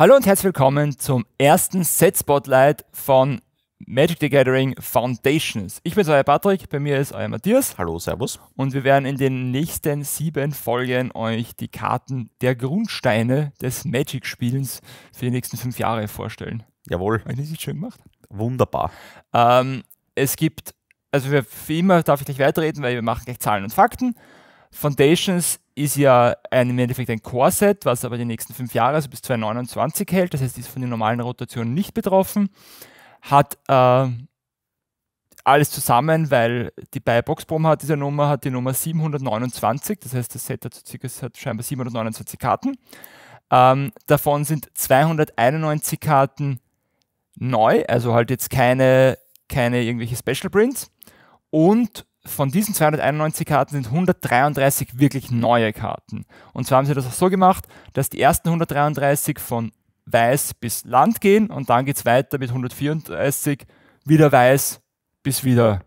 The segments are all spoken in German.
Hallo und herzlich willkommen zum ersten Set Spotlight von Magic the Gathering Foundations. Ich bin euer Patrick, bei mir ist euer Matthias. Hallo, Servus. Und wir werden in den nächsten sieben Folgen euch die Karten der Grundsteine des Magic-Spielens für die nächsten fünf Jahre vorstellen. Jawohl. Habe ich das schön gemacht? Wunderbar. Ähm, es gibt also für, für immer darf ich nicht weiterreden, weil wir machen gleich Zahlen und Fakten. Foundations ist ja ein, im Endeffekt ein Core-Set, was aber die nächsten fünf Jahre, also bis 2029 hält. Das heißt, die ist von den normalen Rotationen nicht betroffen. Hat äh, alles zusammen, weil die bei Boxbrom hat diese Nummer, hat die Nummer 729. Das heißt, das Set hat, circa, hat scheinbar 729 Karten. Ähm, davon sind 291 Karten neu, also halt jetzt keine, keine irgendwelche Special Prints. Und von diesen 291 Karten sind 133 wirklich neue Karten. Und zwar haben sie das auch so gemacht, dass die ersten 133 von Weiß bis Land gehen und dann geht es weiter mit 134 wieder Weiß bis wieder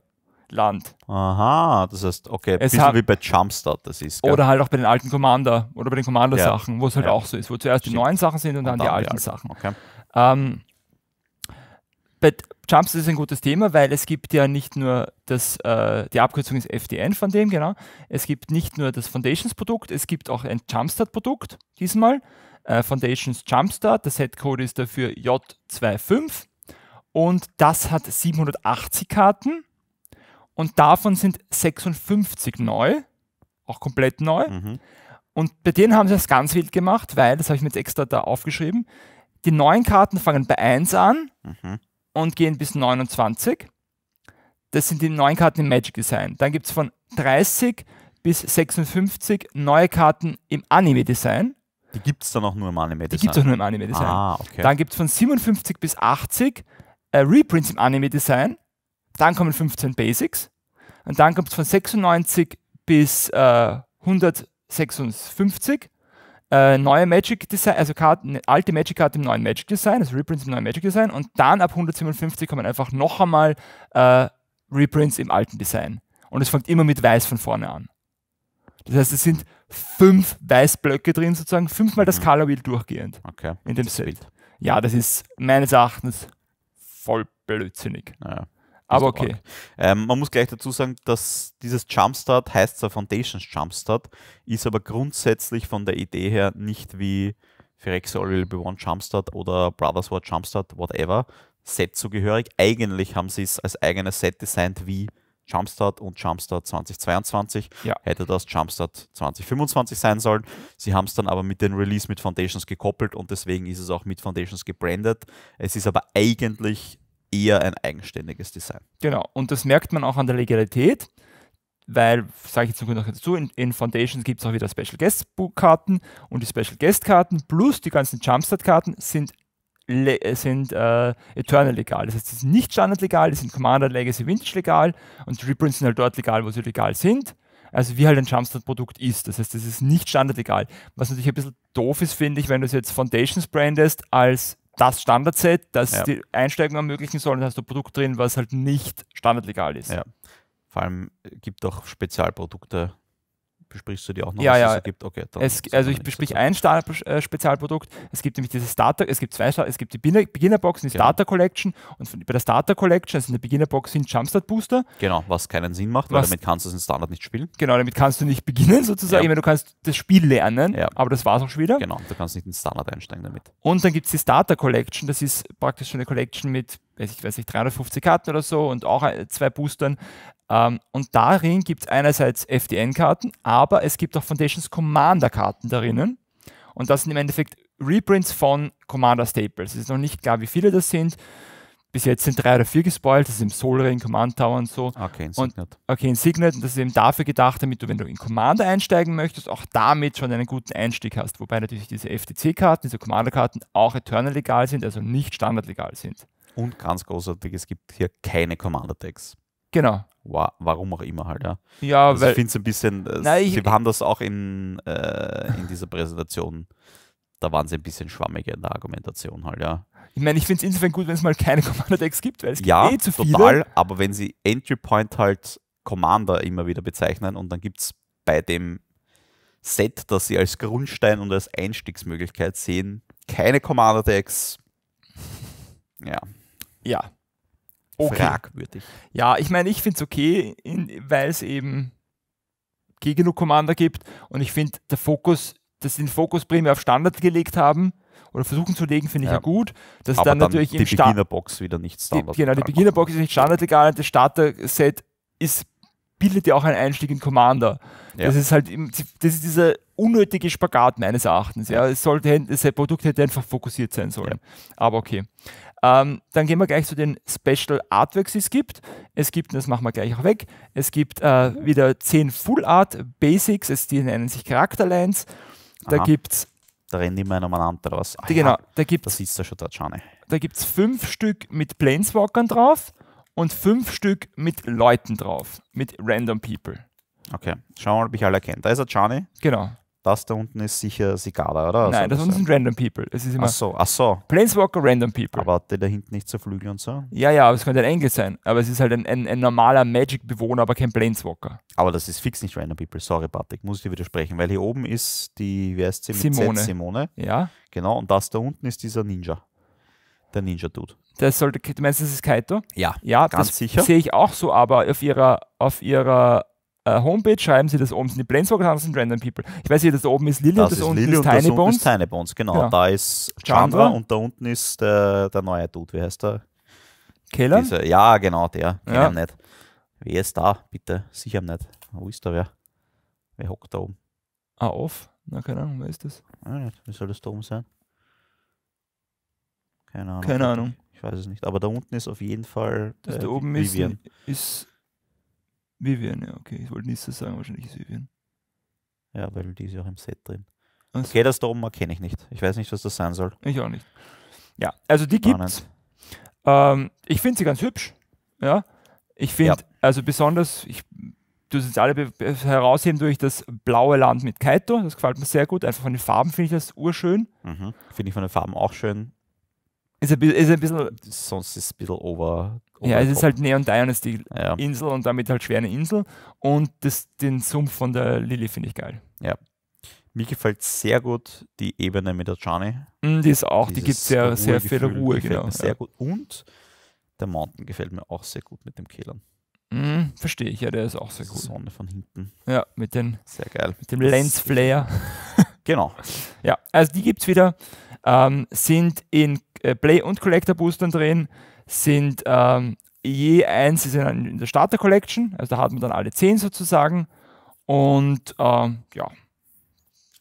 Land. Aha, das heißt, okay, es bisschen wie bei Jumpstart das ist. Gell? Oder halt auch bei den alten Commander oder bei den Commander-Sachen, ja. wo es halt ja. auch so ist, wo zuerst Stimmt. die neuen Sachen sind und, und dann, dann, die alten, die alten. Sachen. Okay. Ähm, bei Jumps ist ein gutes Thema, weil es gibt ja nicht nur das, äh, die Abkürzung ist FDN von dem, genau. Es gibt nicht nur das Foundations-Produkt, es gibt auch ein Jumpstart-Produkt diesmal. Äh, Foundations Jumpstart, der Setcode ist dafür J25 und das hat 780 Karten und davon sind 56 neu, auch komplett neu. Mhm. Und bei denen haben sie das ganz wild gemacht, weil, das habe ich mir jetzt extra da aufgeschrieben, die neuen Karten fangen bei 1 an. Mhm und gehen bis 29. Das sind die neuen Karten im Magic Design. Dann gibt es von 30 bis 56 neue Karten im Anime Design. Die gibt es dann auch nur im Anime Design. Die gibt es auch nur im Anime Design. Ah, okay. Dann gibt es von 57 bis 80 äh, Reprints im Anime Design. Dann kommen 15 Basics. Und dann kommt es von 96 bis äh, 156 äh, neue Magic Design, also Karten, ne, alte Magic Karte im neuen Magic Design, also Reprints im neuen Magic Design und dann ab 157 kommen einfach noch einmal äh, Reprints im alten Design. Und es fängt immer mit Weiß von vorne an. Das heißt, es sind fünf Weißblöcke drin, sozusagen, fünfmal das mhm. Color Wheel durchgehend. Okay. In dem Set. Ja, das ist meines Erachtens voll blödsinnig. Naja. Aber ah, okay. Ähm, man muss gleich dazu sagen, dass dieses Jumpstart heißt zwar Foundations Jumpstart, ist aber grundsätzlich von der Idee her nicht wie Phyrex All Will Be One Jumpstart oder Brothers War Jumpstart, whatever, Set zugehörig. Eigentlich haben sie es als eigenes Set designt wie Jumpstart und Jumpstart 2022. Ja. Hätte das Jumpstart 2025 sein sollen. Sie haben es dann aber mit den Release mit Foundations gekoppelt und deswegen ist es auch mit Foundations gebrandet. Es ist aber eigentlich eher ein eigenständiges Design. Genau, und das merkt man auch an der Legalität, weil, sage ich jetzt noch dazu, in, in Foundations gibt es auch wieder Special Guest Karten und die Special Guest Karten plus die ganzen Jumpstart Karten sind äh, sind äh, Eternal legal. Das heißt, sie sind nicht Standard legal, die sind Commander Legacy Vintage legal und Reprints sind halt dort legal, wo sie legal sind. Also wie halt ein Jumpstart-Produkt ist. Das heißt, das ist nicht standardlegal. Was natürlich ein bisschen doof ist, finde ich, wenn du es jetzt Foundations brandest als das Standardset, das ja. die Einsteigen ermöglichen soll, dann hast du ein Produkt drin, was halt nicht standardlegal ist. Ja. Vor allem äh, gibt es auch Spezialprodukte, besprichst du die auch noch, ja, was ja. es gibt? Okay, es, also ich besprich ein Star äh, Spezialprodukt. Es gibt nämlich diese Starter, es gibt zwei Star es gibt die Beginnerbox und die genau. Starter Collection. Und bei der Starter Collection, also in der Beginnerbox, sind Jumpstart Booster. Genau, was keinen Sinn macht, weil damit kannst du es in Standard nicht spielen. Genau, damit kannst du nicht beginnen sozusagen. Ja. du kannst das Spiel lernen, ja. aber das war es auch schon wieder. Genau, du kannst nicht in Standard einsteigen damit. Und dann gibt es die Starter Collection, das ist praktisch schon eine Collection mit weiß ich, weiß ich, 350 Karten oder so und auch äh, zwei Boostern. Ähm, und darin gibt es einerseits FDN-Karten, aber es gibt auch Foundations Commander-Karten darinnen. Und das sind im Endeffekt Reprints von Commander Staples. Es ist noch nicht klar, wie viele das sind. Bis jetzt sind drei oder vier gespoilt, das ist im Soul Ring, Command Tower und so. Ah, okay, in Signet. Und, okay, in Signet. Und das ist eben dafür gedacht, damit du, wenn du in Commander einsteigen möchtest, auch damit schon einen guten Einstieg hast. Wobei natürlich diese FTC-Karten, diese Commander-Karten auch eternal legal sind, also nicht standardlegal sind. Und ganz großartig, es gibt hier keine Commander-Tags. Genau. Wow, warum auch immer halt, ja. Ja, also weil. Ich finde es ein bisschen. Äh, ich, sie haben das auch in, äh, in dieser Präsentation. da waren sie ein bisschen schwammiger in der Argumentation halt, ja. Ich meine, ich finde es insofern gut, wenn es mal keine Commander-Tags gibt, weil es ja, gibt eh zu viele. total, aber wenn sie Entry Point halt Commander immer wieder bezeichnen und dann gibt es bei dem Set, das sie als Grundstein und als Einstiegsmöglichkeit sehen, keine Commander-Tags. Ja. Ja. Okay. Fragwürdig. Ja, ich meine, ich finde es okay, weil es eben genug Commander gibt und ich finde, der Fokus, dass sie den Fokus primär auf Standard gelegt haben oder versuchen zu legen, finde ich ja, ja gut. Dass dann, dann, natürlich die Beginnerbox wieder nicht Standard. Die, genau, die Beginnerbox ist nicht Standard legal, das Starter-Set ist bildet ja auch einen Einstieg in Commander. Ja. Das ist halt, das ist dieser unnötige Spagat meines Erachtens. Ja, es sollte, das Produkt hätte einfach fokussiert sein sollen. Ja. Aber okay. Ähm, dann gehen wir gleich zu den Special Artworks, die es gibt. Es gibt, das machen wir gleich auch weg, es gibt äh, wieder 10 Full Art Basics, es, die nennen sich Charakterlines. Da gibt es. Da rennen die immer aneinander raus. Ah, genau, da gibt es. Das ist ja schon dort, Da gibt es fünf Stück mit Planeswalkern drauf und fünf Stück mit Leuten drauf, mit random people. Okay, schauen wir mal, ob ich alle erkenne. Da ist er, Chani. Genau. Das da unten ist sicher Sigala, oder? Nein, also das, das unten sind random people. Es ist immer ach so, ach so. Planeswalker, random people. Aber hat der da hinten nicht so Flügel und so? Ja, ja, aber es könnte ein Engel sein. Aber es ist halt ein, ein, ein normaler Magic-Bewohner, aber kein Planeswalker. Aber das ist fix nicht random people. Sorry, Patrick, muss ich dir widersprechen. Weil hier oben ist die, wer ist sie? Simone. Simone. Ja. Genau, und das da unten ist dieser Ninja der Ninja Dude. Das sollte, du meinst, das ist Kaito? Ja, ja ganz sicher. Sehe ich auch so, aber auf ihrer, auf ihrer äh, Homepage schreiben sie das oben. Sind die Planeswalker das sind Random People. Ich weiß nicht, das oben ist Lily das das ist unten Lily ist Tiny und Bones. Ist Tiny Bones. Genau, genau, da ist Chandra, und da unten ist der, äh, der neue Dude. Wie heißt der? Keller? Dieser, ja, genau, der. Kenn ja. nicht. Wer ist da? Bitte, sicher nicht. Wo ist da wer? Wer hockt da oben? Ah, off? Na, keine Ahnung, wer ist das? Ah, Wie soll das da oben sein? Keine Ahnung. Keine Ahnung. Ich weiß es nicht. Aber da unten ist auf jeden Fall. Das äh, da oben Vivian. Ist, ist Vivian, ja, okay. Ich wollte so sagen, wahrscheinlich ist Vivian. Ja, weil die ist ja auch im Set drin. Also. Okay, das da oben erkenne ich nicht. Ich weiß nicht, was das sein soll. Ich auch nicht. Ja, also die gibt's. Ähm, ich finde sie ganz hübsch. Ja. Ich finde, ja. also besonders, ich du es jetzt alle herausheben durch das blaue Land mit Kaito. Das gefällt mir sehr gut. Einfach von den Farben finde ich das urschön. Mhm. Finde ich von den Farben auch schön. Ist ein, ist ein bisschen. Sonst ist es ein bisschen over. ja, es ist halt Neon Dynasty ja. Insel und damit halt schwer eine Insel. Und das, den Sumpf von der Lilly finde ich geil. Ja. Mir gefällt sehr gut die Ebene mit der Johnny. Mm, die ist auch, Dieses die gibt sehr, sehr viel Ruhe, genau. Mir sehr ja. gut. Und der Mountain gefällt mir auch sehr gut mit dem Kehlern. Mm, verstehe ich, ja, der ist auch sehr gut. Sonne von hinten. Ja, mit den. Sehr geil. Mit dem Lensflare. genau. ja, also die gibt es wieder ähm, sind in äh, Play- und Collector-Boostern drin, sind ähm, je eins ist in der Starter Collection, also da hat man dann alle 10 sozusagen. Und ähm, ja,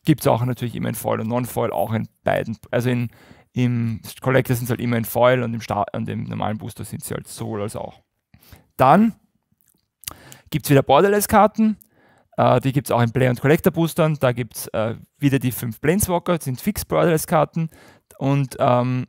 gibt es auch natürlich immer in Foil und Non-Foil, auch in beiden, also in, im Collector sind sie halt immer in Foil und im, Star und im normalen Booster sind sie halt sowohl als auch. Dann gibt es wieder Borderless-Karten. Äh, die gibt es auch in Play- und Collector-Boostern. Da gibt es äh, wieder die fünf Planeswalker, das sind fix Borderless-Karten und ähm,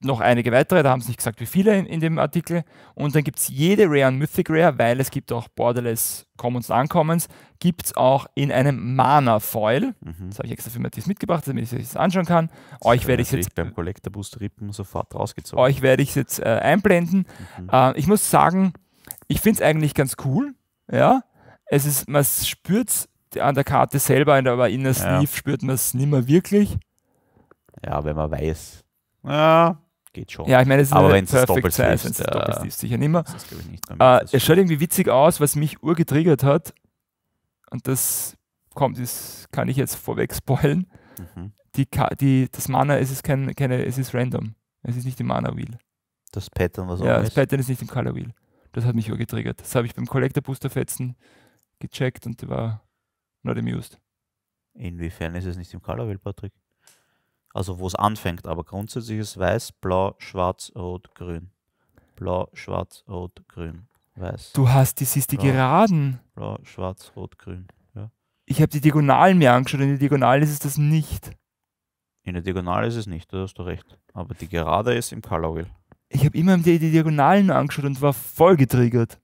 noch einige weitere, da haben sie nicht gesagt, wie viele in, in dem Artikel. Und dann gibt es jede Rare und Mythic Rare, weil es gibt auch Borderless Commons und Uncommons, gibt es auch in einem Mana-Foil. Mhm. Das habe ich extra für Matthias mitgebracht, damit ich es anschauen kann. Das euch werde ich jetzt beim Collector Booster Rippen sofort rausgezogen. Euch werde ich es jetzt äh, einblenden. Mhm. Äh, ich muss sagen, ich finde es eigentlich ganz cool. Ja, es ist, man spürt es an der Karte selber, aber in der Sleeve ja. spürt man es nicht mehr wirklich. Ja, wenn man weiß. Ja. Geht schon. Ja, ich meine, es ist aber wenn es doppelt Size, wenn es doppelt sicher nicht mehr. nicht mehr äh, es schaut irgendwie witzig aus, was mich urgetriggert hat. Und das kommt, das kann ich jetzt vorweg spoilen. Mhm. Die, die, das Mana, es ist kein, keine, es ist random. Es ist nicht im Mana-Wheel. Das Pattern, was auch Ja, das ist. Pattern ist nicht im Color-Wheel. Das hat mich urgetriggert. Das habe ich beim Collector-Booster-Fetzen gecheckt und die war not amused. Inwiefern ist es nicht im Colorwheel, Patrick? Also wo es anfängt, aber grundsätzlich ist weiß, blau, schwarz, rot, grün. Blau, schwarz, rot, grün, weiß. Du hast, das ist die blau, Geraden. Blau, schwarz, rot, grün. Ja. Ich habe die Diagonalen mir angeschaut. In der Diagonalen ist es das nicht. In der Diagonalen ist es nicht, da hast du recht. Aber die Gerade ist im Colorwheel. Ich habe immer die, die Diagonalen angeschaut und war voll getriggert.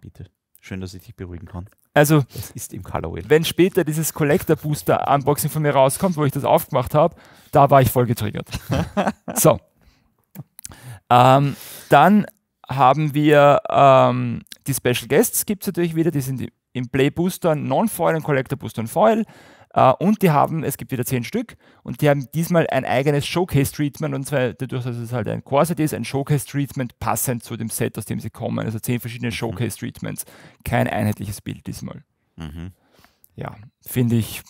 Bitte. Schön, dass ich dich beruhigen kann. Also, das ist im Colorway. wenn später dieses Collector Booster Unboxing von mir rauskommt, wo ich das aufgemacht habe, da war ich voll getriggert. so. Ähm, dann haben wir ähm, die Special Guests, gibt es natürlich wieder, die sind im Play Booster, Non-Foil und Collector Booster und Foil. Äh, und die haben, es gibt wieder zehn Stück, und die haben diesmal ein eigenes Showcase-Treatment, und zwar dadurch, dass es halt ein Corset ist, ein Showcase-Treatment passend zu dem Set, aus dem sie kommen. Also zehn verschiedene mhm. Showcase-Treatments. Kein einheitliches Bild diesmal. Mhm. Ja, finde ich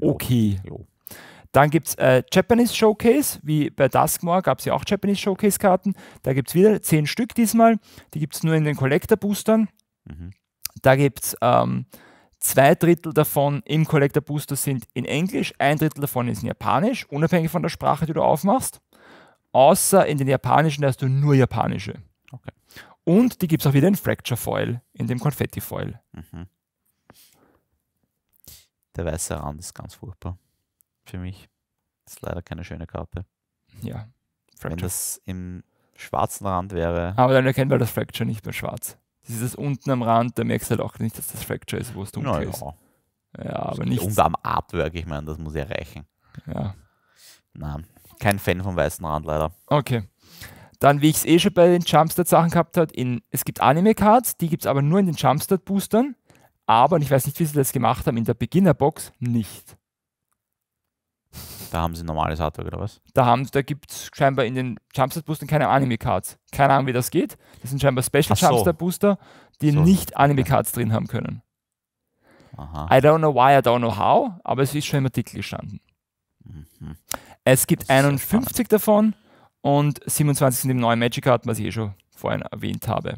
okay. Jo. Dann gibt es äh, Japanese Showcase, wie bei Duskmore gab es ja auch Japanese Showcase-Karten. Da gibt es wieder zehn Stück diesmal. Die gibt es nur in den Collector-Boostern. Mhm. Da gibt es ähm, Zwei Drittel davon im Collector Booster sind in Englisch, ein Drittel davon ist in Japanisch, unabhängig von der Sprache, die du aufmachst. Außer in den japanischen, da hast du nur japanische. Okay. Und die gibt es auch wieder in Fracture Foil, in dem Konfetti Foil. Mhm. Der weiße Rand ist ganz furchtbar. Für mich. ist leider keine schöne Karte. Ja. Fracture. Wenn das im schwarzen Rand wäre. Aber dann erkennen wir das Fracture nicht mehr schwarz das dieses unten am Rand, da merkst du halt auch nicht, dass das Fracture ist, wo es dunkel naja. ist. Ja, aber nicht. Und am Artwork, ich meine, das muss ja reichen. Ja. Nein, kein Fan vom weißen Rand leider. Okay. Dann, wie ich es eh schon bei den Jumpstart-Sachen gehabt habe, es gibt Anime-Cards, die gibt es aber nur in den Jumpstart-Boostern. Aber, und ich weiß nicht, wie sie das gemacht haben, in der Beginner-Box nicht. Da haben sie normales Artwork oder was? Da, da gibt es scheinbar in den Jumpstart-Boostern keine Anime-Cards. Keine Ahnung, wie das geht. Das sind scheinbar Special so. Jumpstart-Booster, die so. nicht Anime-Cards drin haben können. Aha. I don't know why, I don't know how, aber es ist schon im Artikel gestanden. Mhm. Es gibt 51 davon und 27 sind im neuen Magic Card, was ich eh schon vorhin erwähnt habe.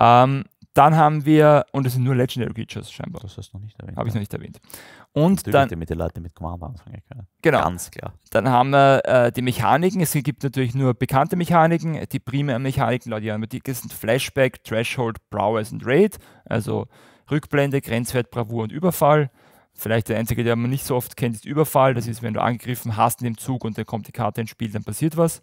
Ähm, dann haben wir, und es sind nur Legendary Creatures scheinbar. Das hast du noch nicht erwähnt. Habe ich noch nicht erwähnt. Und Natürlich dann mit den Leuten mit Commander anfangen können. Genau. Ganz klar. Dann haben wir äh, die Mechaniken. Es gibt natürlich nur bekannte Mechaniken. Die primären Mechaniken, Leute, die Arithmetik sind Flashback, Threshold, Prowess und Raid. Also Rückblende, Grenzwert, Bravour und Überfall. Vielleicht der einzige, der man nicht so oft kennt, ist Überfall. Das ist, wenn du angegriffen hast in dem Zug und dann kommt die Karte ins Spiel, dann passiert was.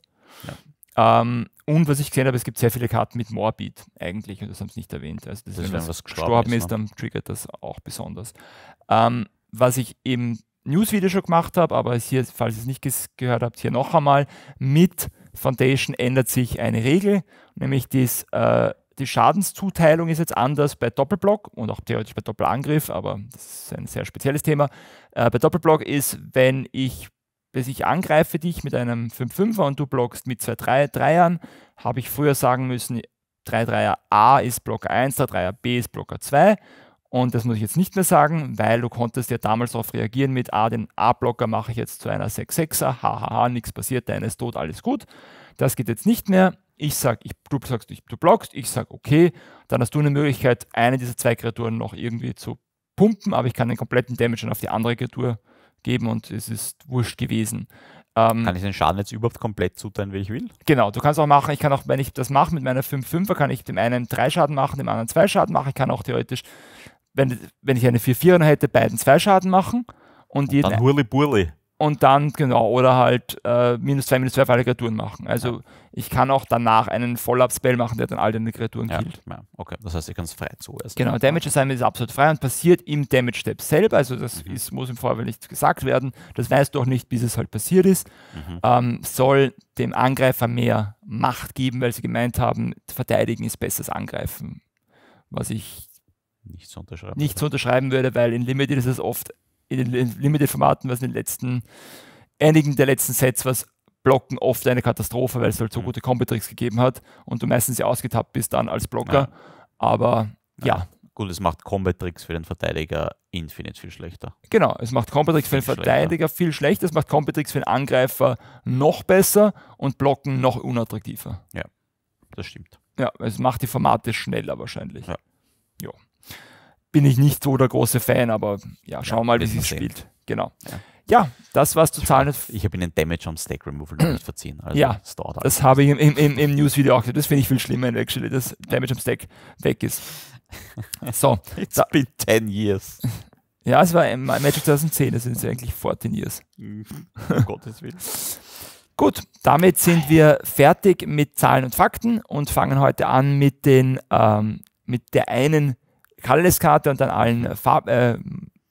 Ja. Ähm, und was ich gesehen habe, es gibt sehr viele Karten mit Morbid eigentlich und das haben sie nicht erwähnt. Also das, das ist, wenn, wenn was gestorben, gestorben ist, ist, ne? dann triggert das auch besonders. Ähm, was ich im Newsvideo schon gemacht habe, aber hier, falls ihr es nicht gehört habt, hier noch einmal, mit Foundation ändert sich eine Regel, nämlich dies, äh, die Schadenszuteilung ist jetzt anders bei Doppelblock und auch theoretisch bei Doppelangriff, aber das ist ein sehr spezielles Thema. Äh, bei Doppelblock ist, wenn ich, bis ich angreife dich mit einem 5-5er und du blockst mit zwei 3 3 ern habe ich früher sagen müssen, 3-3er A ist Blocker 1, 3-3er B ist Blocker 2 und das muss ich jetzt nicht mehr sagen, weil du konntest ja damals darauf reagieren mit, ah, den A-Blocker mache ich jetzt zu einer 6-6er, hahaha, nichts passiert, deine ist tot, alles gut. Das geht jetzt nicht mehr. Ich sage, ich, du sagst, ich, du blockst, ich sag, okay, dann hast du eine Möglichkeit, eine dieser zwei Kreaturen noch irgendwie zu pumpen, aber ich kann den kompletten Damage dann auf die andere Kreatur geben und es ist wurscht gewesen. Ähm, kann ich den Schaden jetzt überhaupt komplett zuteilen, wie ich will? Genau, du kannst auch machen, ich kann auch, wenn ich das mache mit meiner 5-5er, kann ich dem einen 3 Schaden machen, dem anderen 2 Schaden machen, ich kann auch theoretisch wenn, wenn ich eine 4-4er hätte, beiden zwei Schaden machen. Und, und dann Hurli Burli. Und dann, genau, oder halt äh, minus zwei, minus zwei auf alle Kreaturen machen. Also ja. ich kann auch danach einen Vollab-Spell machen, der dann all deine Kreaturen ja. killt. Ja. Okay, das heißt, ich kann es frei zuerst. Genau, Damage Assignment ist absolut frei und passiert im Damage-Step selber. Also das mhm. ist, muss im Vorfeld nicht gesagt werden. Das weißt du auch nicht, bis es halt passiert ist. Mhm. Ähm, soll dem Angreifer mehr Macht geben, weil sie gemeint haben, verteidigen ist besser angreifen. Was ich nichts unterschreiben, nichts würde. unterschreiben würde, weil in Limited ist es oft, in den Limited-Formaten, was in den letzten, einigen der letzten Sets, was Blocken oft eine Katastrophe, weil es halt so mhm. gute Combi-Tricks gegeben hat und du meistens ja ausgetappt bist dann als Blocker. Ja. Aber ja. ja. Gut, es macht Combat-Tricks für den Verteidiger infinite viel schlechter. Genau, es macht Combat-Tricks für den Verteidiger schlechter. viel schlechter, es macht Combat-Tricks für den Angreifer noch besser und Blocken noch unattraktiver. Ja, das stimmt. Ja, es macht die Formate schneller wahrscheinlich. Ja. Jo bin ich nicht so der große Fan, aber ja, schauen wir ja, mal, wie es spielt. Genau. Ja. ja. das war's zu zahlen. Ich habe Ihnen Damage am Stack Removal noch nicht verziehen. Also ja, das, halt das habe ich im, im, im, News-Video auch gesagt. Das finde ich viel schlimmer, actually, dass Damage am Stack weg ist. So. It's da, been 10 years. Ja, es war im Magic 2010, das sind ja eigentlich 14 Years. Mhm. um Gottes Willen. Gut, damit sind wir fertig mit Zahlen und Fakten und fangen heute an mit, den, ähm, mit der einen Kalles-Karte und dann allen äh, Farb, äh,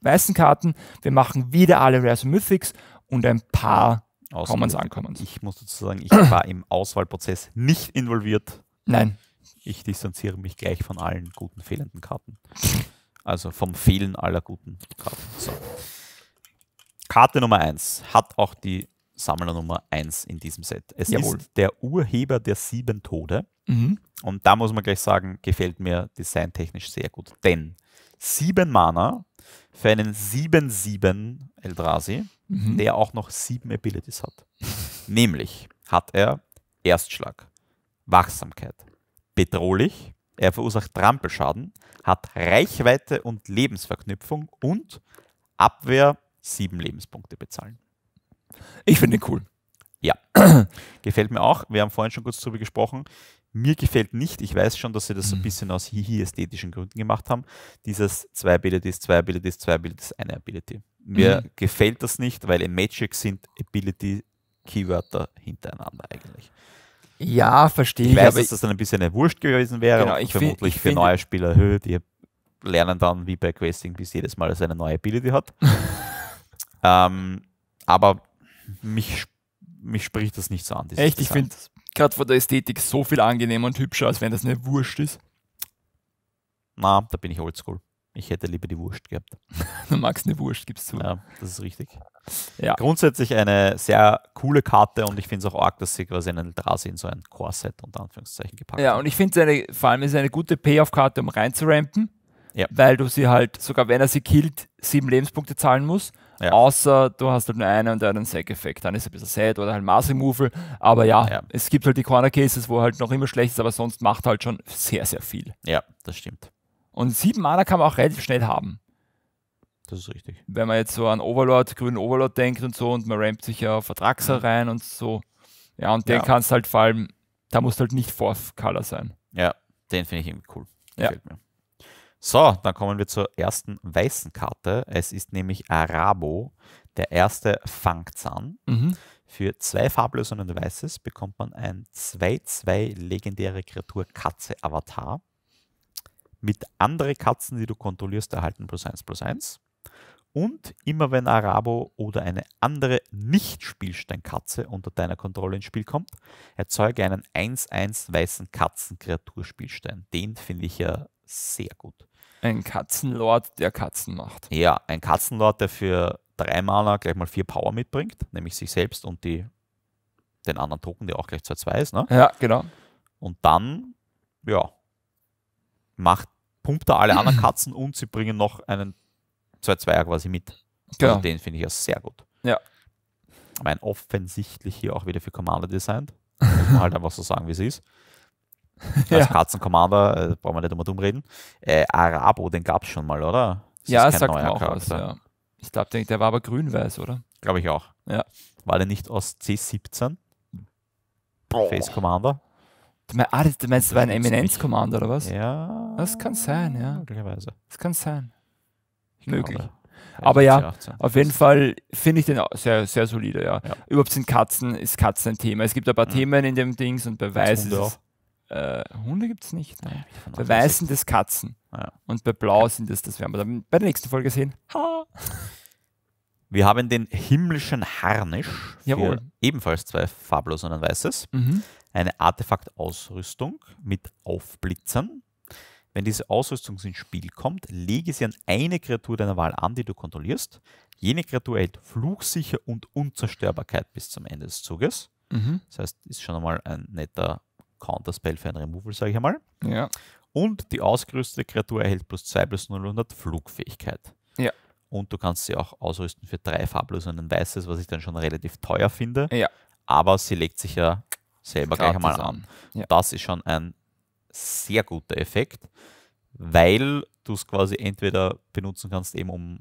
weißen Karten. Wir machen wieder alle Rares und Mythics und ein paar Aus Commons ankommen. Ich muss dazu sagen, ich war im Auswahlprozess nicht involviert. Nein. Ich distanziere mich gleich von allen guten fehlenden Karten. Also vom Fehlen aller guten Karten. So. Karte Nummer 1 hat auch die Sammler Nummer 1 in diesem Set. Es Jawohl. ist der Urheber der sieben Tode. Mhm. Und da muss man gleich sagen, gefällt mir designtechnisch sehr gut. Denn sieben Mana für einen 7-7 Eldrasi, mhm. der auch noch sieben Abilities hat. Nämlich hat er Erstschlag, Wachsamkeit, bedrohlich, er verursacht Trampelschaden, hat Reichweite und Lebensverknüpfung und Abwehr sieben Lebenspunkte bezahlen. Ich finde ihn cool. Ja, gefällt mir auch. Wir haben vorhin schon kurz darüber gesprochen. Mir gefällt nicht, ich weiß schon, dass sie das so mhm. ein bisschen aus hihi-ästhetischen Gründen gemacht haben, dieses zwei Abilities, zwei Abilities, zwei Abilities, eine Ability. Mir mhm. gefällt das nicht, weil in Magic sind Ability-Keywörter hintereinander eigentlich. Ja, verstehe ich. Ich weiß, dass das dann ein bisschen eine Wurst gewesen wäre genau, und vermutlich find, für find, neue Spieler, hö, die lernen dann wie bei Questing, bis jedes Mal, dass eine neue Ability hat. ähm, aber mich, mich spricht das nicht so an. Echt, ich finde gerade von der Ästhetik so viel angenehmer und hübscher, als wenn das eine Wurst ist. Na, da bin ich oldschool. Ich hätte lieber die Wurst gehabt. du magst eine Wurst, gibst du. Ja, das ist richtig. Ja. Grundsätzlich eine sehr coole Karte und ich finde es auch arg, dass sie quasi einen Drasi in so ein Core-Set unter Anführungszeichen gepackt Ja, und ich finde es vor allem ist eine gute Payoff-Karte, um reinzurampen, ja. weil du sie halt, sogar wenn er sie killt, sieben Lebenspunkte zahlen musst ja. Außer du hast halt nur einen und einen Sack-Effekt. Dann ist es ein bisschen sad oder halt Mass Removal. Aber ja, ja, es gibt halt die Corner Cases, wo halt noch immer schlecht ist, aber sonst macht halt schon sehr, sehr viel. Ja, das stimmt. Und sieben Mana kann man auch relativ schnell haben. Das ist richtig. Wenn man jetzt so an Overlord, grünen Overlord denkt und so und man rampt sich ja auf Vertraxer mhm. rein und so. Ja, und den ja. kannst halt vor allem, da musst du halt nicht Fourth Color sein. Ja, den finde ich irgendwie cool. ja. mir. So, dann kommen wir zur ersten weißen Karte. Es ist nämlich Arabo, der erste Fangzahn. Mhm. Für zwei farblose und ein weißes bekommt man ein 2-2 legendäre Kreatur Katze Avatar. Mit anderen Katzen, die du kontrollierst, erhalten plus 1 plus 1. Und immer wenn Arabo oder eine andere Nicht-Spielsteinkatze unter deiner Kontrolle ins Spiel kommt, erzeuge einen 1-1 weißen katzen Katzenkreaturspielstein. Den finde ich ja sehr gut. Ein Katzenlord, der Katzen macht. Ja, ein Katzenlord, der für drei Mana gleich mal vier Power mitbringt, nämlich sich selbst und die, den anderen Token, der auch gleich 2-2 ist. Ne? Ja, genau. Und dann, ja, macht, pumpt er alle anderen Katzen und sie bringen noch einen 2-2er quasi mit. Also genau. Also den finde ich ja sehr gut. Ja. Mein offensichtlich hier auch wieder für Commander designt. Muss man halt einfach so sagen, wie es ist. Also ja. als Katzenkommander, äh, brauchen wir nicht immer dumm reden. Äh, Arabo, den gab es schon mal, oder? Das ja, das sagt mir auch was, ja. Ich glaube, der, der, war aber grün-weiß, oder? Glaube ich auch. Ja. War der nicht aus C17? Boah. Face Commander? Du meinst, ah, du meinst, das war ein Eminenz-Commander, oder was? Ja. Das kann sein, ja. Möglicherweise. Das kann sein. Ich Möglich. Glaube, aber ja, auf jeden Fall finde ich den sehr, sehr solide, ja. ja. Überhaupt sind Katzen, ist Katzen ein Thema. Es gibt ein paar mhm. Themen in dem Dings und bei Weiß ist es, äh, Hunde gibt es nicht. Ne? bei weißen sind es Katzen. Ja. Und bei Blau sind es, das werden wir dann bei der nächsten Folge sehen. Ha! Wir haben den himmlischen Harnisch. Jawohl. Ebenfalls zwei farblos und ein weißes. Mhm. Eine Artefaktausrüstung mit Aufblitzern. Wenn diese Ausrüstung ins Spiel kommt, lege sie an eine Kreatur deiner Wahl an, die du kontrollierst. Jene Kreatur erhält Flugsicher und Unzerstörbarkeit bis zum Ende des Zuges. Mhm. Das heißt, ist schon einmal ein netter Counterspell für ein Removal, sage ich einmal. Ja. Und die ausgerüstete Kreatur erhält plus 2 plus 0 und hat Flugfähigkeit. Ja. Und du kannst sie auch ausrüsten für drei farblos und ein weißes, was ich dann schon relativ teuer finde. Ja. Aber sie legt sich ja selber Gratis gleich einmal an. Ja. Das ist schon ein sehr guter Effekt, weil du es quasi entweder benutzen kannst, eben um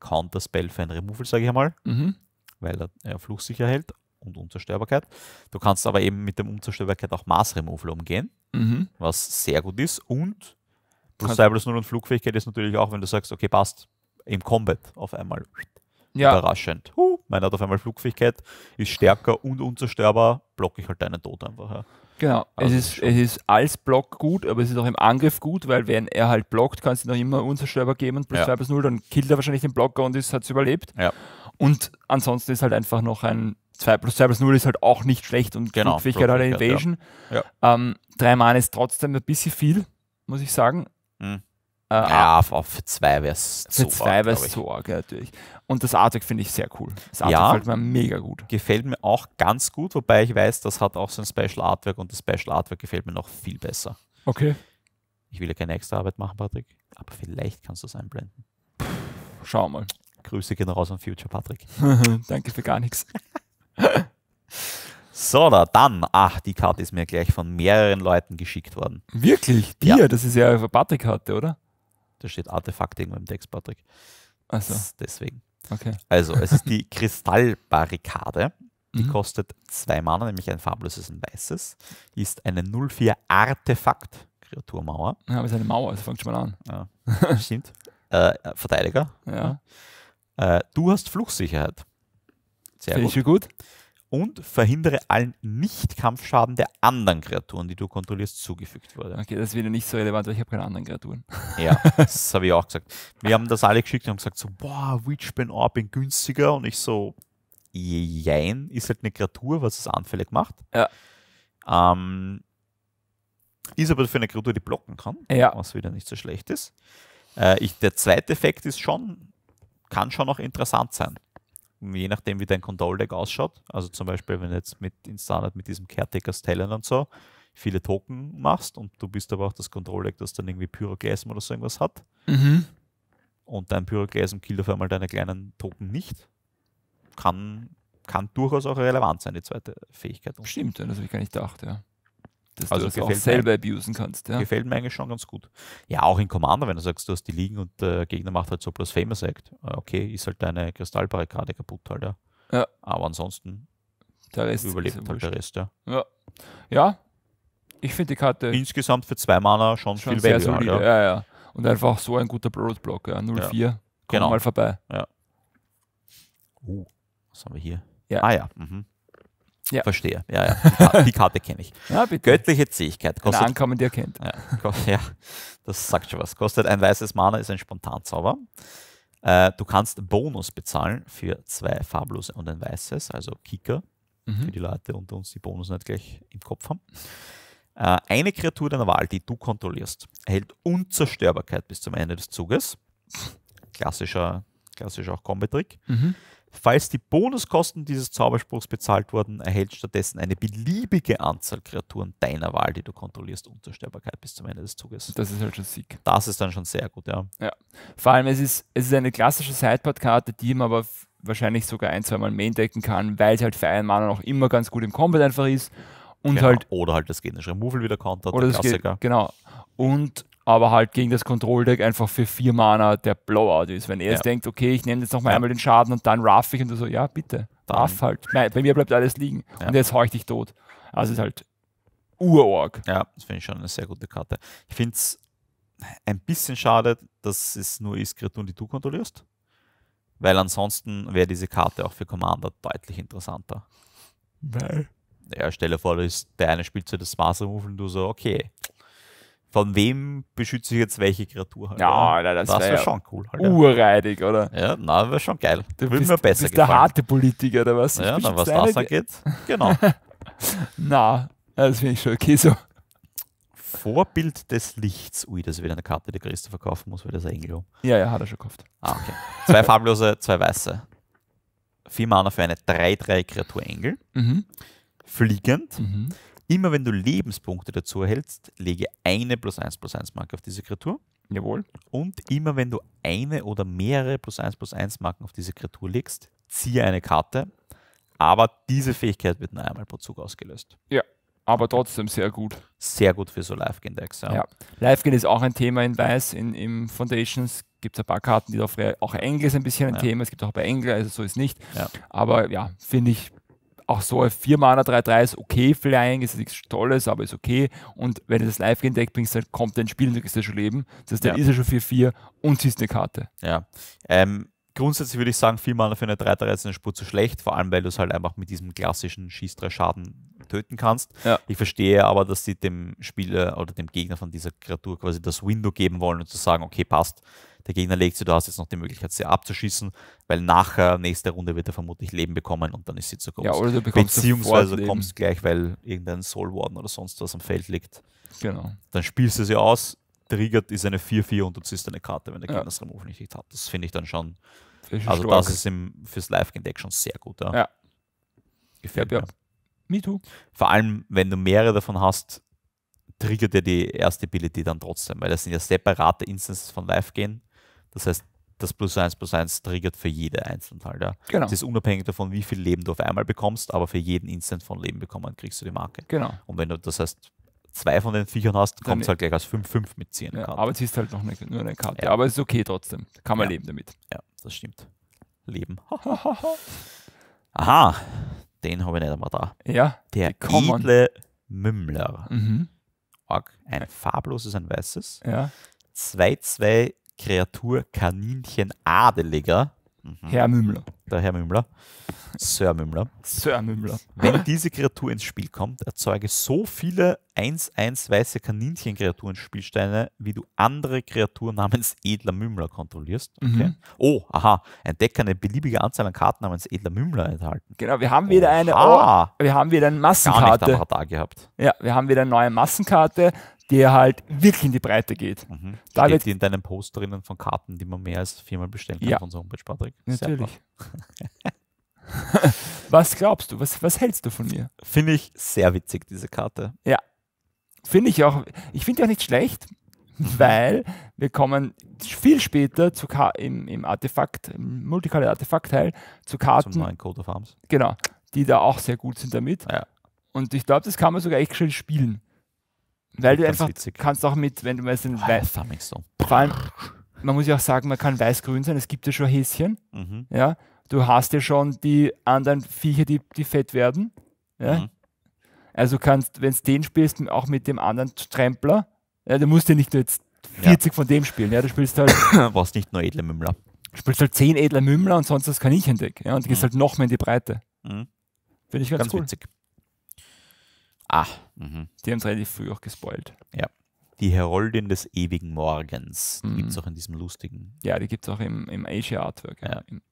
Counterspell für ein Removal, sage ich einmal, mhm. weil er ja, Fluch sich erhält, und Unzerstörbarkeit. Du kannst aber eben mit dem Unzerstörbarkeit auch Mass Removal umgehen, mhm. was sehr gut ist. Und plus zwei plus null und Flugfähigkeit ist natürlich auch, wenn du sagst, okay, passt, im Combat auf einmal. Ja. Überraschend. Huh, mein hat auf einmal Flugfähigkeit, ist stärker und unzerstörbar, blocke ich halt deinen Tod einfach. Ja. Genau, also es, ist, es ist als Block gut, aber es ist auch im Angriff gut, weil wenn er halt blockt, kannst du noch immer unzerstörbar geben und plus ja. 2 0, dann killt er wahrscheinlich den Blocker und hat es überlebt. Ja. Und ansonsten ist halt einfach noch ein 2 plus 2 plus 0 ist halt auch nicht schlecht und genau, Flugfähigkeit hat Invasion. Ja. ja. Ähm, drei Mann ist trotzdem ein bisschen viel, muss ich sagen. Mhm. Äh, ja, auf, auf zwei wäre es zu Für zwei wäre es zu arg, natürlich. Und das Artwork finde ich sehr cool. Das Artwork ja, gefällt mir mega gut. Gefällt mir auch ganz gut, wobei ich weiß, das hat auch so ein Special Artwork und das Special Artwork gefällt mir noch viel besser. Okay. Ich will ja keine extra Arbeit machen, Patrick, aber vielleicht kannst du es einblenden. Puh, schau mal. Grüße gehen raus an Future Patrick. Danke für gar nichts. So, da dann. Ach, die Karte ist mir gleich von mehreren Leuten geschickt worden. Wirklich? Dir? Ja. Das ist ja eine Patrick-Karte, oder? Da steht Artefakt irgendwo im Text, Patrick. Also. Deswegen. Okay. Also, es ist die Kristallbarrikade. Die mhm. kostet zwei Mana, nämlich ein farbloses und weißes. Ist eine 04 Artefakt. Kreaturmauer. Ja, aber es ist eine Mauer, also fängt schon mal an. Ja. Stimmt. äh, äh Verteidiger. Ja. Äh, du hast Fluchsicherheit. Sehr Finde gut. Ich gut. Und verhindere allen Nicht-Kampfschaden der anderen Kreaturen, die du kontrollierst, zugefügt wurde. Okay, das ist wieder nicht so relevant, weil ich habe keine anderen Kreaturen. Ja, das habe ich auch gesagt. Wir haben das alle geschickt und haben gesagt so, boah, Witchbane Orb bin günstiger und ich so, jein, ist halt eine Kreatur, was es anfällig macht. Ja. Ähm, ist aber für eine Kreatur, die blocken kann, ja. was wieder nicht so schlecht ist. Äh, ich, der zweite Effekt ist schon, kann schon auch interessant sein je nachdem, wie dein Kontrolldeck ausschaut, also zum Beispiel, wenn du jetzt mit in Standard mit diesem Caretakers Talent und so viele Token machst und du bist aber auch das Kontrolldeck, das dann irgendwie Pyroglasm oder so irgendwas hat mhm. und dein Pyroglasm killt auf einmal deine kleinen Token nicht, kann, kann durchaus auch relevant sein, die zweite Fähigkeit. Stimmt, das habe ich gar nicht gedacht, ja dass also du das auch selber mir, abusen kannst. Ja. Gefällt mir eigentlich schon ganz gut. Ja, auch in Commander, wenn du sagst, du hast die liegen und der Gegner macht halt so Blasphemer Act. Äh, okay, ist halt deine Kristallbarrikade kaputt halt. Ja. ja. Aber ansonsten der Rest überlebt halt der Rest. Ja. Ja, ja ich finde die Karte. Insgesamt für zwei Mana schon, schon viel sehr Halt, ja. ja, ja. Und einfach so ein guter Roadblock. Ja. 0-4. Ja. genau. mal vorbei. Ja. Uh, was haben wir hier? Ja. Ah ja. Mhm. Ja. Verstehe. Ja, ja. Die Karte kenne ich. Ja, Göttliche Zähigkeit. Kostet, Ein Ankommen, die ihr kennt. Ja, ja, das sagt schon was. Kostet ein weißes Mana, ist ein Spontanzauber. Äh, du kannst Bonus bezahlen für zwei farblose und ein weißes, also Kicker, mhm. für die Leute unter uns, die Bonus nicht gleich im Kopf haben. Äh, eine Kreatur deiner Wahl, die du kontrollierst, erhält Unzerstörbarkeit bis zum Ende des Zuges. Klassischer, klassischer auch Combat-Trick. Mhm. Falls die Bonuskosten dieses Zauberspruchs bezahlt wurden, erhält stattdessen eine beliebige Anzahl Kreaturen deiner Wahl, die du kontrollierst, Unzerstörbarkeit bis zum Ende des Zuges. Das ist halt schon sick. Das ist dann schon sehr gut, ja. ja. Vor allem, es ist, es ist eine klassische Sideboard-Karte, die man aber wahrscheinlich sogar ein, zweimal main decken kann, weil es halt für einen Mana noch immer ganz gut im Combat einfach ist. Und genau. halt, oder halt das genetische Removal wieder countert, oder der Klassiker. Geht, genau. Und aber halt gegen das Kontrolldeck einfach für vier Mana der Blowout ist. Wenn er ja. jetzt denkt, okay, ich nehme jetzt nochmal ja. einmal den Schaden und dann raff ich und so, ja, bitte, raff halt. Nein, bei mir bleibt alles liegen ja. und jetzt hau ich dich tot. Also ist halt urorg. Ja, das finde ich schon eine sehr gute Karte. Ich finde es ein bisschen schade, dass es nur Iskritun, die du kontrollierst, weil ansonsten wäre diese Karte auch für Commander deutlich interessanter. Weil? Ja, stell dir vor, der eine spielt das Master Move und du so, okay, von wem beschütze ich jetzt welche Kreatur halt. Ja, Alter, das, das wäre wär schon cool. Halt, ureidig, oder? Ja, na, wäre schon geil. Du Würde bist, mir besser bist der harte Politiker, oder was? Ja, na, was das angeht, genau. na, das finde ich schon okay so. Vorbild des Lichts. Ui, das ist wieder eine Karte, die Christo verkaufen muss, weil das ein Engel um. Ja, ja, hat er schon gekauft. Ah, okay. Zwei farblose, zwei weiße. Vier Mana für eine 3-3-Kreatur Engel. Mhm. Fliegend. Mhm. Immer wenn du Lebenspunkte dazu erhältst, lege eine plus 1 plus 1 Marke auf diese Kreatur. Jawohl. Und immer wenn du eine oder mehrere plus 1 plus 1 Marken auf diese Kreatur legst, ziehe eine Karte. Aber diese Fähigkeit wird nur einmal pro Zug ausgelöst. Ja, aber trotzdem sehr gut. Sehr gut für so Live-Gain-Decks. Ja. ja. Live-Gain ist auch ein Thema in Weiß. In, Im Foundations gibt es ein paar Karten, die da auch Engel ist ein bisschen ein ja. Thema. Es gibt auch bei Engel, also so ist nicht. Ja. Aber ja, finde ich auch so äh, ein 4 Mana 3-3 ist okay, Flying ist nichts Tolles, aber ist okay. Und wenn du das live gegen Deck bringst, dann kommt dein Spiel und du kriegst ja schon Leben. Das heißt, dann ja. ist er schon 4-4 und ziehst eine Karte. Ja. Ähm, grundsätzlich würde ich sagen, 4 Mana für eine 3-3 ist eine Spur zu schlecht, vor allem weil du es halt einfach mit diesem klassischen Schieß 3 Schaden töten kannst. Ja. Ich verstehe aber, dass sie dem Spieler oder dem Gegner von dieser Kreatur quasi das Window geben wollen und zu sagen, okay, passt, der Gegner legt sie, du hast jetzt noch die Möglichkeit, sie abzuschießen, weil nachher, nächste Runde, wird er vermutlich Leben bekommen und dann ist sie zu groß. Ja, oder du bekommst Beziehungsweise du kommst gleich, weil irgendein Soul Warden oder sonst was am Feld liegt. Genau. Dann spielst du sie aus, triggert ist eine 4-4 und du ziehst eine Karte, wenn der Gegner ja. das Remove nicht hat. Das finde ich dann schon. also, stark. das ist im, fürs Live-Game-Deck schon sehr gut. Ja. ja. Gefällt ja, mir. MeToo. Vor allem, wenn du mehrere davon hast, triggert er die erste Ability dann trotzdem, weil das sind ja separate Instances von Live gehen. Das heißt, das Plus 1 plus 1 triggert für jede einzelne halt. Ja. Genau. Das ist unabhängig davon, wie viel Leben du auf einmal bekommst, aber für jeden Instant von Leben bekommen kriegst du die Marke. Genau. Und wenn du, das heißt, zwei von den Viechern hast, kommt es halt gleich als 5-5 mit ja, Aber es ist halt noch eine, nur eine Karte. Ja. Aber es ist okay trotzdem. Kann man ja. leben damit. Ja, das stimmt. Leben. Aha, den habe ich nicht einmal da. Ja, der edle Mümmler. Mhm. Ein farbloses, ein weißes. Ja. Zwei, 2 Kreatur Kaninchen Adeliger. Mhm. Herr Mümmler. Der Herr Mümmler. Sir Mümmler. Sir Mümmler. Wenn diese Kreatur ins Spiel kommt, erzeuge so viele 1-1 weiße Kaninchenkreaturen-Spielsteine, wie du andere Kreaturen namens Edler Mümmler kontrollierst. Okay. Mhm. Oh, aha. Ein Deck kann eine beliebige Anzahl an Karten namens Edler Mümmler enthalten. Genau, wir haben wieder oh, eine. Oh, wir haben wieder eine Massenkarte. Gar nicht am Radar gehabt. Ja, wir haben wieder eine neue Massenkarte der halt wirklich in die Breite geht. Mhm. Da Steht wird in deinem Post drinnen von Karten, die man mehr als viermal bestellen kann ja. auf unserer Homepage, Patrick. Natürlich. was glaubst du? Was, was hältst du von mir? Finde ich sehr witzig, diese Karte. Ja. Finde ich auch. Ich finde die auch nicht schlecht, mhm. weil wir kommen viel später zu Ka im, im Artefakt, im Multicolor Artefaktteil zu Karten. Zum neuen Code of Arms. Genau. Die da auch sehr gut sind damit. Ja. Und ich glaube, das kann man sogar echt schön spielen. Weil du einfach witzig. kannst auch mit, wenn du mal sind, weiß, so. vor allem, man muss ja auch sagen, man kann weiß-grün sein, es gibt ja schon Häschen, mhm. ja, du hast ja schon die anderen Viecher, die, die fett werden, ja, mhm. also kannst, wenn du den spielst, auch mit dem anderen Trampler, ja, du musst ja nicht nur jetzt 40 ja. von dem spielen, ja, du spielst halt... Was nicht nur edle Mümmler. Du Spielst halt 10 edler Mümmler und sonst das Kaninchen-Deck, ja, und mhm. gehst halt noch mehr in die Breite. Mhm. Finde ich ganz, ganz cool. witzig. Ah. Mhm. Die haben es relativ früh auch gespoilt. Ja. Die Heroldin des ewigen Morgens. Die mhm. gibt es auch in diesem lustigen. Ja, die gibt es auch im, im Asia Artwork. Ja. Im,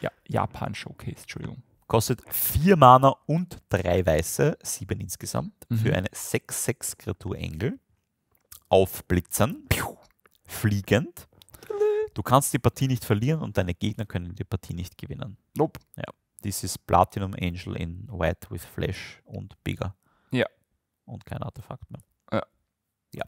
ja, Japan Showcase, Entschuldigung. Kostet vier Mana und drei weiße, sieben insgesamt, mhm. für eine 6-6 Kreatur Engel. Aufblitzen. Piu. fliegend. Du kannst die Partie nicht verlieren und deine Gegner können die Partie nicht gewinnen. Nope. Ja. This is Platinum Angel in White with Flash und Bigger und kein Artefakt mehr. Ja. ja.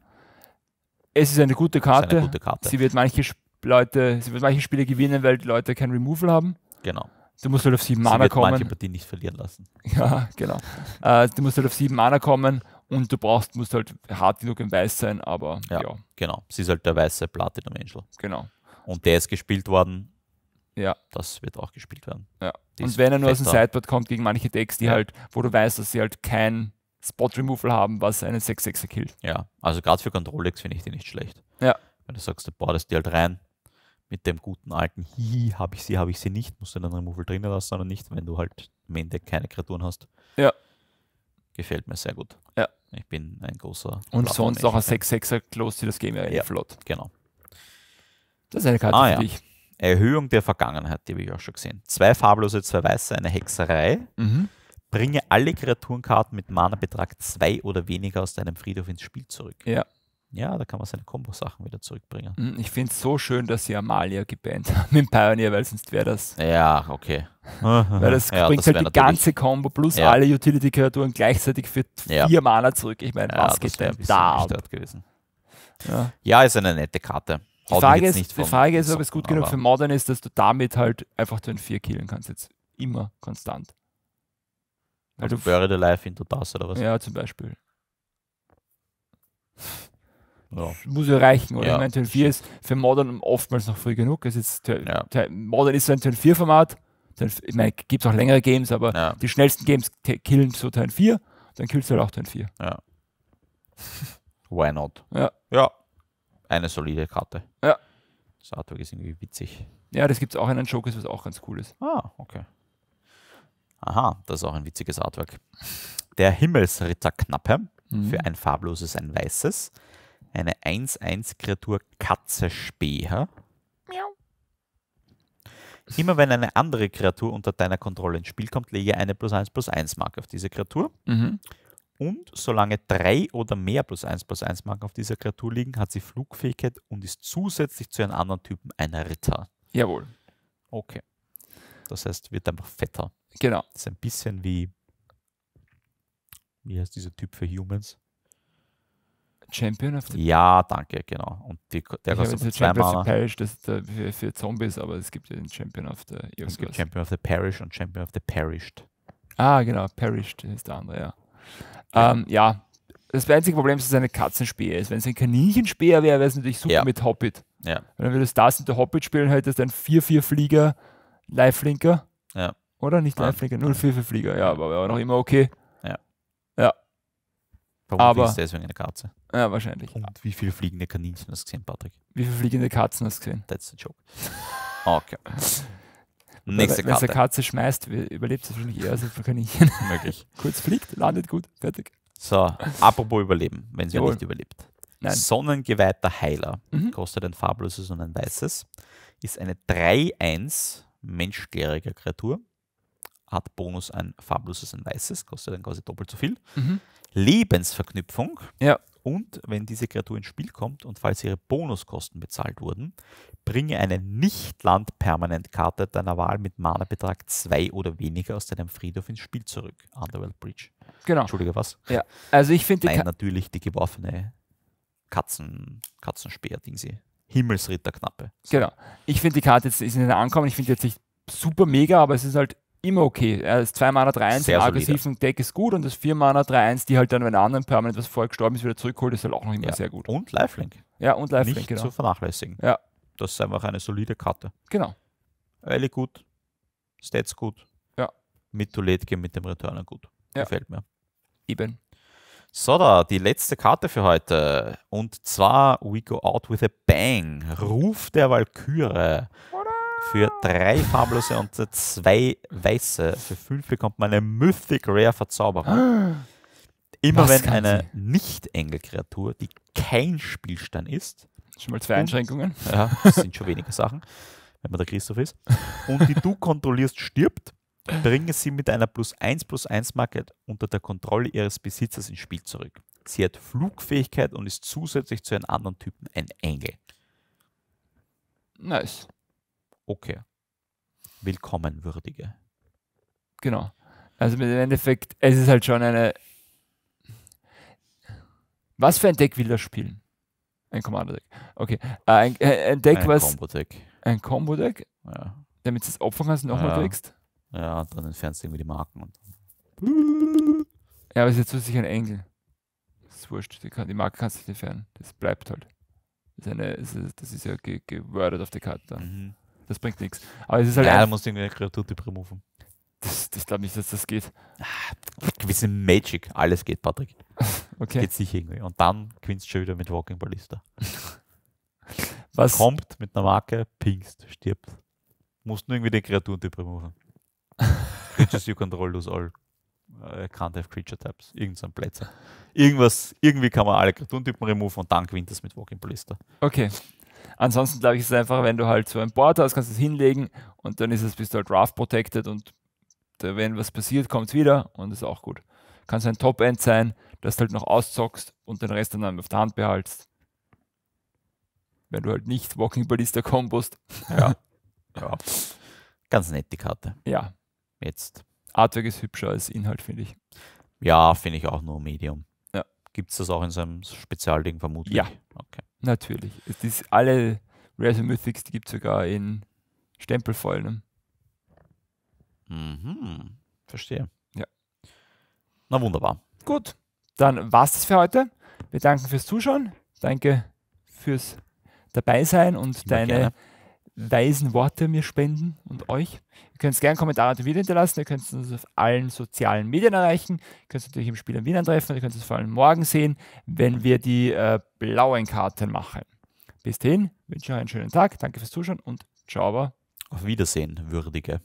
Es ist eine gute Karte. Eine gute Karte. Sie wird manche Leute, sie wird manche Spiele gewinnen, weil die Leute kein Removal haben. Genau. Du musst halt auf sieben Mana kommen. Manche Partien nicht verlieren lassen. Ja, genau. äh, du musst halt auf sieben Mana kommen und du brauchst, musst halt hart genug im Weiß sein, aber ja. ja. Genau. Sie ist halt der weiße Platinum Angel. Genau. Und der ist gespielt worden. Ja. Das wird auch gespielt werden. Ja. und wenn er nur fetter. aus dem Sideboard kommt gegen manche Decks, die ja. halt, wo du weißt, dass sie halt kein Spot Removal haben, was einen 6-6er killt. Ja, also gerade für Control Decks finde ich die nicht schlecht. Ja. Wenn du sagst, du bordest die halt rein mit dem guten alten Hihi, habe ich sie, habe ich sie nicht, musst du dann Removal drinnen lassen oder nicht, wenn du halt im Ende keine Kreaturen hast. Ja. Gefällt mir sehr gut. Ja. Ich bin ein großer. Und sonst auch ein 6-6er Close, die das Game ja, ja flott. Genau. Das ist eine Karte ah, für ja. dich. Erhöhung der Vergangenheit, die habe ich auch schon gesehen. Zwei farblose, zwei weiße, eine Hexerei. Mhm. Bringe alle Kreaturenkarten mit Mana-Betrag 2 oder weniger aus deinem Friedhof ins Spiel zurück. Ja. Ja, da kann man seine Kombo-Sachen wieder zurückbringen. Hm, ich finde es so schön, dass sie Amalia gebannt haben im Pioneer, weil sonst wäre das. Ja, okay. weil das ja, bringt das halt die ganze Combo plus ja. alle Utility-Kreaturen gleichzeitig für ja. vier Mana zurück. Ich meine, was geht denn da? Ab? Gewesen. Ja. ist eine nette Karte. Die Frage, ist, die Frage ist, ob es gut genug für Modern ist, dass du damit halt einfach den 4 killen kannst. Jetzt immer konstant. Also, also Buried Alive in Pass oder was? Ja, zum Beispiel. Ja. Muss ja reichen, oder? Ja. Ich meine, Turn 4 ist für Modern oftmals noch früh genug. Es ist ja. Modern ist so ein Turn 4-Format. Ich meine, gibt es auch längere Games, aber ja. die schnellsten Games killen so Turn 4, dann killst du halt auch Turn 4. Ja. Why not? Ja. ja. Eine solide Karte. Ja. Das Artwork ist irgendwie witzig. Ja, das gibt es auch in einem Showcase, was auch ganz cool ist. Ah, okay. Aha, das ist auch ein witziges Artwork. Der Himmelsritterknappe. Mhm. Für ein farbloses ein weißes. Eine 1-1-Kreatur Katze Speer. Miau. Immer wenn eine andere Kreatur unter deiner Kontrolle ins Spiel kommt, lege eine plus 1 plus 1 Mark auf diese Kreatur. Mhm. Und solange drei oder mehr plus 1 plus 1 Marken auf dieser Kreatur liegen, hat sie Flugfähigkeit und ist zusätzlich zu einem anderen Typen ein Ritter. Jawohl. Okay. Das heißt, wird einfach fetter. Genau. Das ist ein bisschen wie, wie heißt dieser Typ für Humans? Champion of the Ja, danke, genau. Und die, der ich kostet zwei Champion Mana. of the Parish, das ist äh, für, für, Zombies, aber es gibt den Champion of the irgendwas. Es gibt Champion of the Parish und Champion of the Perished. Ah, genau, Perished ist der andere, ja. ähm, ja. das einzige Problem ist, dass es eine Katzenspeer ist. Wenn es ein Kaninchenspeer wäre, wäre es natürlich super ja. mit Hobbit. Ja. Wenn wir das Stars in der Hobbit spielen, hättest halt, du einen 4-4-Flieger, Lifelinker. Ja. Oder? Nicht Flieger, 04 für Flieger. Ja, aber war noch immer okay. Ja. Ja. Vermutlich aber, ist deswegen eine Katze. Ja, wahrscheinlich. Und wie viele fliegende Kaninchen hast du gesehen, Patrick? Wie viele fliegende Katzen hast du gesehen? That's the joke. Okay. Nächste Karte. Wenn es eine Katze schmeißt, überlebt sie wahrscheinlich eher als ein Kaninchen. Möglich. Kurz fliegt, landet gut, fertig. So, apropos Überleben, wenn sie Jawohl. nicht überlebt. Nein. Sonnengeweihter Heiler mhm. kostet ein farbloses und ein weißes. Ist eine 3-1 menschgärige Kreatur hat Bonus ein farbloses, ein weißes, kostet dann quasi doppelt so viel. Mhm. Lebensverknüpfung. Ja. Und wenn diese Kreatur ins Spiel kommt und falls ihre Bonuskosten bezahlt wurden, bringe eine Nicht-Land-Permanent-Karte deiner Wahl mit Mana-Betrag 2 oder weniger aus deinem Friedhof ins Spiel zurück. Underworld Bridge. Genau. Entschuldige, was? Ja. Also ich finde... Nein, natürlich die geworfene Katzen, Katzenspeer-Ding Himmelsritter-Knappe. So. Genau. Ich finde die Karte jetzt ist in den Ankommen. Ich finde jetzt nicht super mega, aber es ist halt immer okay. Er ist 2 Mana 3-1 im aggressiven Deck ist gut und das 4 Mana 3-1, die halt dann, wenn anderen permanent was vorher gestorben ist, wieder zurückholt, ist halt auch noch immer ja. sehr gut. Und Lifelink. Ja, und Lifelink, Nicht genau. zu vernachlässigen. Ja. Das ist einfach eine solide Karte. Genau. Early gut, Stats gut. Ja. Mit Toilette late mit dem Returner gut. Ja. Gefällt mir. Eben. So, da die letzte Karte für heute. Und zwar We Go Out with a Bang. Ruf der Valkyrie für drei farblose und zwei weiße. Für fünf bekommt man eine Mythic Rare Verzauberung. Immer Was wenn eine Nicht-Engel-Kreatur, die kein Spielstein ist, schon mal zwei Einschränkungen. Ja, das sind schon wenige Sachen, wenn man der Christoph ist. Und die du kontrollierst, stirbt, bringe sie mit einer plus 1 plus 1 Marke unter der Kontrolle ihres Besitzers ins Spiel zurück. Sie hat Flugfähigkeit und ist zusätzlich zu einem anderen Typen ein Engel. Nice okay, willkommen würdige. Genau. Also im Endeffekt, es ist halt schon eine. Was für ein Deck will er spielen? Ein Commander-Deck. Okay. Äh, ein, äh, ein Deck, ein was. Combo-Deck. Ein Combo-Deck? Ja. Damit du das Opfer kannst und nochmal ja. wächst? Ja, und dann entfernst du irgendwie die Marken. Und ja, aber es ist jetzt sich ein Engel. Das ist wurscht. Die, kann, die Marke kannst du nicht entfernen. Das bleibt halt. Das ist, eine, das ist, das ist ja gewordet auf der Karte Mhm das bringt nichts. Aber es ist halt. Ja, da musst du irgendwie eine Kreaturtyp removen. Das, das glaube ich dass das geht. Ah, Wir sind Magic, alles geht, Patrick. okay. Geht sicher irgendwie. Und dann gewinnst schon wieder mit Walking Ballista. Was? Kommt mit einer Marke, pingst, stirbt. Musst nur irgendwie den Kreaturtyp removen. Creatures you control lose all. Uh, can't have creature types. Irgend so ein Plätze. Irgendwas, irgendwie kann man alle Kreaturentypen removen und dann gewinnt das mit Walking Ballista. Okay. Ansonsten glaube ich, ist es einfach, wenn du halt so ein Board hast, kannst du es hinlegen und dann ist es, bist du halt draft protected und wenn was passiert, kommt es wieder und ist auch gut. Kann es ein Top-End sein, dass du halt noch auszockst und den Rest dann auf der Hand behalst. Wenn du halt nicht Walking Ballista kombost. Ja. ja. Ganz nette Karte. Ja. Jetzt. Artwork ist hübscher als Inhalt, finde ich. Ja, finde ich auch nur Medium. Ja. Gibt es das auch in seinem Spezialding vermutlich? Ja. Okay. Natürlich. Es ist alle Rare Mythics, die gibt es sogar in Stempelvoll. Mhm. Verstehe. Ja. Na wunderbar. Gut, dann war es für heute. Wir danken fürs Zuschauen. Danke fürs Dabeisein und Immer deine gerne weisen Worte mir spenden und euch. Ihr könnt gerne Kommentare wieder hinterlassen, ihr könnt uns auf allen sozialen Medien erreichen, ihr könnt uns natürlich im Spiel in Wien antreffen, ihr könnt es vor allem morgen sehen, wenn wir die äh, blauen Karten machen. Bis dahin, wünsche euch einen schönen Tag, danke fürs Zuschauen und ciao. Aber. Auf Wiedersehen, Würdige.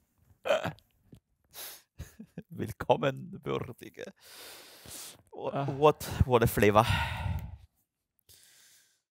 Willkommen, Würdige. Ah. What, what a flavor.